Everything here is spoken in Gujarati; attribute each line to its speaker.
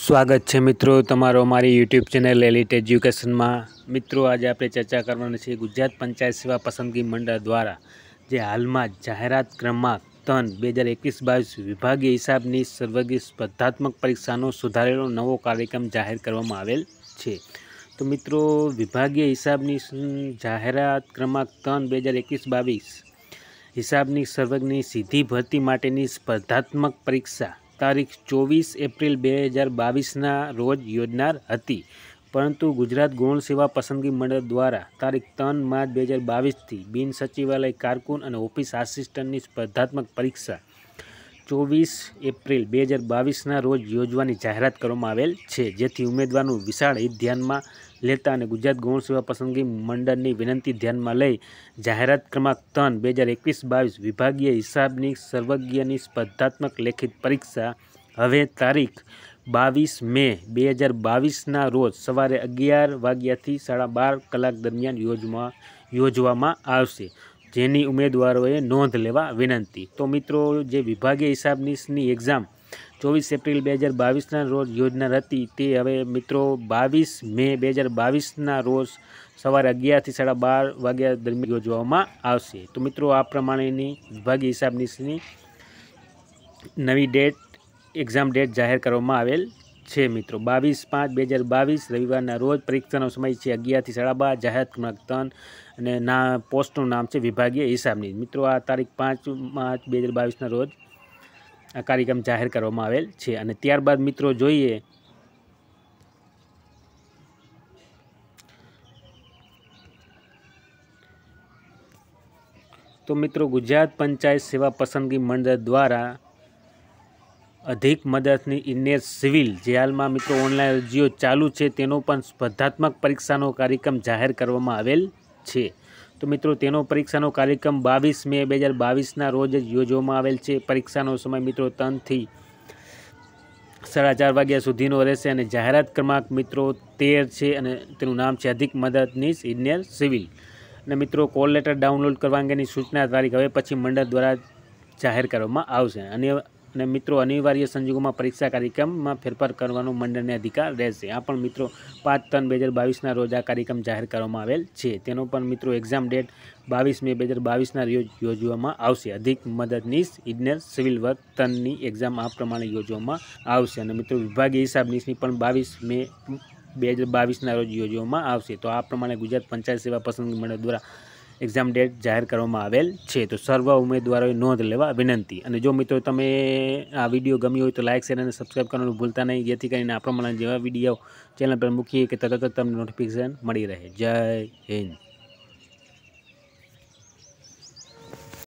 Speaker 1: સ્વાગત છે મિત્રો તમારો મારી યુટ્યુબ ચેનલ એલિટ એજ્યુકેશનમાં મિત્રો આજે આપણે ચર્ચા કરવાની છે ગુજરાત પંચાયત સેવા પસંદગી મંડળ દ્વારા જે હાલમાં જાહેરાત ક્રમાંક ત્રણ બે હજાર એકવીસ બાવીસ વિભાગીય હિસાબની સર્વગી સ્પર્ધાત્મક પરીક્ષાનો સુધારેલો નવો કાર્યક્રમ જાહેર કરવામાં આવેલ છે તો મિત્રો વિભાગીય હિસાબની જાહેરાત ક્રમાંક ત્રણ બે હજાર એકવીસ બાવીસ હિસાબની સર્વજ્ઞની સીધી ભરતી માટેની સ્પર્ધાત્મક પરીક્ષા તારીખ ચોવીસ એપ્રિલ બે હજાર બાવીસના રોજ યોજનાર હતી પરંતુ ગુજરાત ગૌણ સેવા પસંદગી મંડળ દ્વારા તારીખ ત્રણ માર્ચ બે હજાર બાવીસથી બિન સચિવાલય કારકુન અને ઓફિસ આસિસ્ટન્ટની સ્પર્ધાત્મક પરીક્ષા ચોવીસ એપ્રિલ બે હજાર બાવીસના રોજ યોજવાની જાહેરાત કરવામાં આવેલ છે જેથી ઉમેદવારનું વિશાળ હિત ધ્યાનમાં લેતા અને ગુજરાત ગૌણ સેવા પસંદગી મંડળની વિનંતી ધ્યાનમાં લઈ જાહેરાત ક્રમાંક ત્રણ બે હજાર એકવીસ બાવીસ વિભાગીય હિસાબની સર્વજ્ઞની સ્પર્ધાત્મક લેખિત પરીક્ષા હવે તારીખ બાવીસ મે બે હજાર બાવીસના રોજ સવારે અગિયાર વાગ્યાથી સાડા બાર કલાક દરમિયાન યોજવા યોજવામાં આવશે જેની ઉમેદવારોએ નોંધ લેવા વિનંતી તો મિત્રો જે વિભાગીય હિસાબનીસની એક્ઝામ ચોવીસ એપ્રિલ બે હજાર બાવીસના રોજ યોજનાર હતી તે હવે મિત્રો બાવીસ મે બે હજાર બાવીસના રોજ સવારે અગિયારથી સાડા બાર વાગ્યા દરમિયાન યોજવામાં આવશે તો મિત્રો આ પ્રમાણેની વિભાગીય હિસાબનીસની નવી ડેટ એક્ઝામ ડેટ જાહેર કરવામાં આવેલ છે મિત્રો બાવીસ પાંચ બે હજાર બાવીસ રવિવારના રોજ પરીક્ષાનો સમય છે અગિયારથી સાડા બાર જાહેરાતમતન અને ના પોસ્ટનું નામ છે વિભાગીય હિસાબની મિત્રો આ તારીખ પાંચ માર્ચ બે હજાર બાવીસના રોજ આ કાર્યક્રમ જાહેર કરવામાં આવેલ છે અને ત્યારબાદ મિત્રો જોઈએ તો મિત્રો ગુજરાત પંચાયત સેવા પસંદગી મંડળ દ્વારા અધિક મદદની ઇનેસ સિવિલ જે હાલમાં મિત્રો ઓનલાઈન અરજીઓ ચાલુ છે તેનો પણ સ્પર્ધાત્મક પરીક્ષાનો કાર્યક્રમ જાહેર કરવામાં આવેલ છે તો મિત્રો તેનો પરીક્ષાનો કાર્યક્રમ બાવીસ મે બે હજાર બાવીસના રોજ જ યોજવામાં આવેલ છે પરીક્ષાનો સમય મિત્રો ત્રણથી સાડા ચાર વાગ્યા સુધીનો રહેશે અને જાહેરાત ક્રમાંક મિત્રો તેર છે અને તેનું નામ છે અધિક મદદનીશ ઇજનેર સિવિલ અને મિત્રો કોલ લેટર ડાઉનલોડ કરવા અંગેની સૂચના તારીખ હવે પછી મંડળ દ્વારા જાહેર કરવામાં આવશે અને અને મિત્રો અનિવાર્ય સંજોગોમાં પરીક્ષા કાર્યક્રમમાં ફેરફાર કરવાનો મંડળને અધિકાર રહેશે આ પણ મિત્રો પાંચ ત્રણ બે હજાર બાવીસના રોજ આ કાર્યક્રમ જાહેર કરવામાં આવેલ છે તેનો પણ મિત્રો એક્ઝામ ડેટ બાવીસ મે બે હજાર બાવીસના રોજ યોજવામાં આવશે અધિક મદદનીશ ઇજનેર સિવિલ વર્ક તનની એક્ઝામ આ પ્રમાણે યોજવામાં આવશે અને મિત્રો વિભાગીય હિસાબનીશની પણ બાવીસ મે બે હજાર બાવીસના રોજ યોજવામાં આવશે તો આ પ્રમાણે ગુજરાત પંચાયત સેવા પસંદગી મંડળ દ્વારા એક્ઝામ ડેટ જાહેર કરવામાં આવેલ છે તો સર્વ ઉમેદવારોએ નોંધ લેવા વિનંતી અને જો મિત્રો તમે આ વિડીયો ગમ્યો હોય તો લાઇક શેર અને સબસ્ક્રાઈબ કરવાનું ભૂલતા નહીં જેથી કરીને પ્રમાણે જેવા વિડીયો ચેનલ પર મૂકીએ કે તરત જ તમને નોટિફિકેશન મળી રહે જય હિન્દ